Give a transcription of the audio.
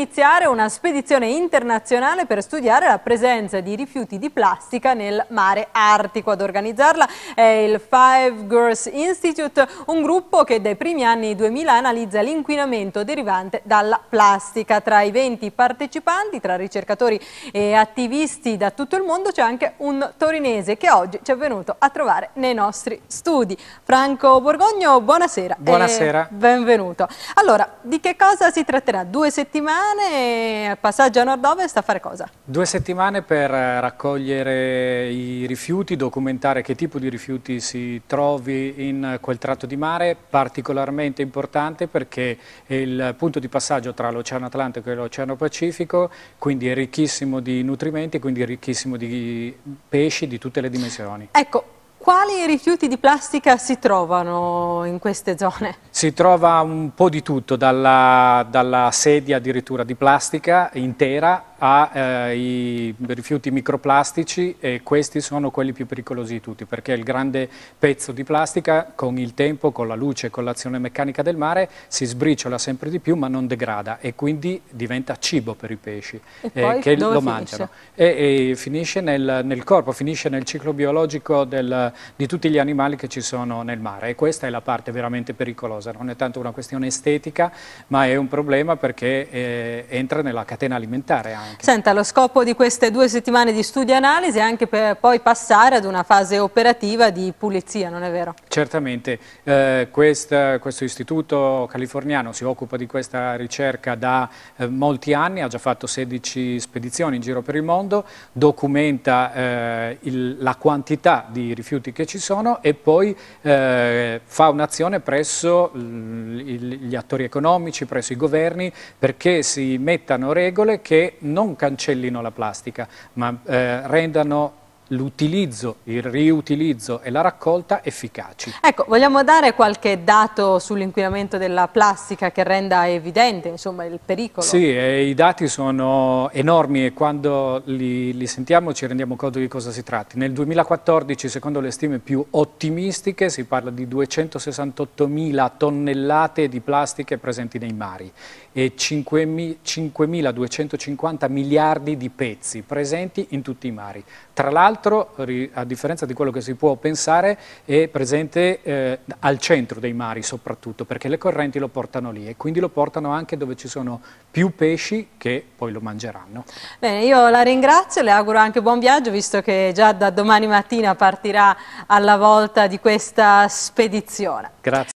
iniziare una spedizione internazionale per studiare la presenza di rifiuti di plastica nel mare Artico. Ad organizzarla è il Five Girls Institute, un gruppo che dai primi anni 2000 analizza l'inquinamento derivante dalla plastica. Tra i 20 partecipanti, tra ricercatori e attivisti da tutto il mondo, c'è anche un torinese che oggi ci è venuto a trovare nei nostri studi. Franco Borgogno, buonasera. Buonasera. benvenuto. Allora, di che cosa si tratterà? Due settimane settimane, passaggio a nord-ovest a fare cosa? Due settimane per eh, raccogliere i rifiuti, documentare che tipo di rifiuti si trovi in quel tratto di mare, particolarmente importante perché è il punto di passaggio tra l'Oceano Atlantico e l'Oceano Pacifico, quindi è ricchissimo di nutrimenti, quindi è ricchissimo di pesci di tutte le dimensioni. Ecco, quali rifiuti di plastica si trovano in queste zone? Si trova un po' di tutto, dalla, dalla sedia addirittura di plastica intera ai eh, rifiuti microplastici e questi sono quelli più pericolosi di tutti perché il grande pezzo di plastica con il tempo, con la luce, con l'azione meccanica del mare si sbriciola sempre di più ma non degrada e quindi diventa cibo per i pesci eh, che lo finisce? mangiano e, e finisce nel, nel, corpo, finisce nel ciclo biologico del, di tutti gli animali che ci sono nel mare e questa è la parte veramente pericolosa, non è tanto una questione estetica ma è un problema perché eh, entra nella catena alimentare anche. Senta, lo scopo di queste due settimane di studio e analisi è anche per poi passare ad una fase operativa di pulizia, non è vero? Certamente, eh, questa, questo istituto californiano si occupa di questa ricerca da eh, molti anni, ha già fatto 16 spedizioni in giro per il mondo, documenta eh, il, la quantità di rifiuti che ci sono e poi eh, fa un'azione presso il, gli attori economici, presso i governi perché si mettano regole che non non cancellino la plastica, ma eh, rendano l'utilizzo, il riutilizzo e la raccolta efficaci. Ecco, vogliamo dare qualche dato sull'inquinamento della plastica che renda evidente insomma, il pericolo? Sì, i dati sono enormi e quando li, li sentiamo ci rendiamo conto di cosa si tratti. Nel 2014, secondo le stime più ottimistiche, si parla di 268.000 tonnellate di plastiche presenti nei mari e 5.250 miliardi di pezzi presenti in tutti i mari. Tra l'altro l'altro, a differenza di quello che si può pensare, è presente eh, al centro dei mari soprattutto, perché le correnti lo portano lì e quindi lo portano anche dove ci sono più pesci che poi lo mangeranno. Bene, io la ringrazio, le auguro anche buon viaggio, visto che già da domani mattina partirà alla volta di questa spedizione. Grazie.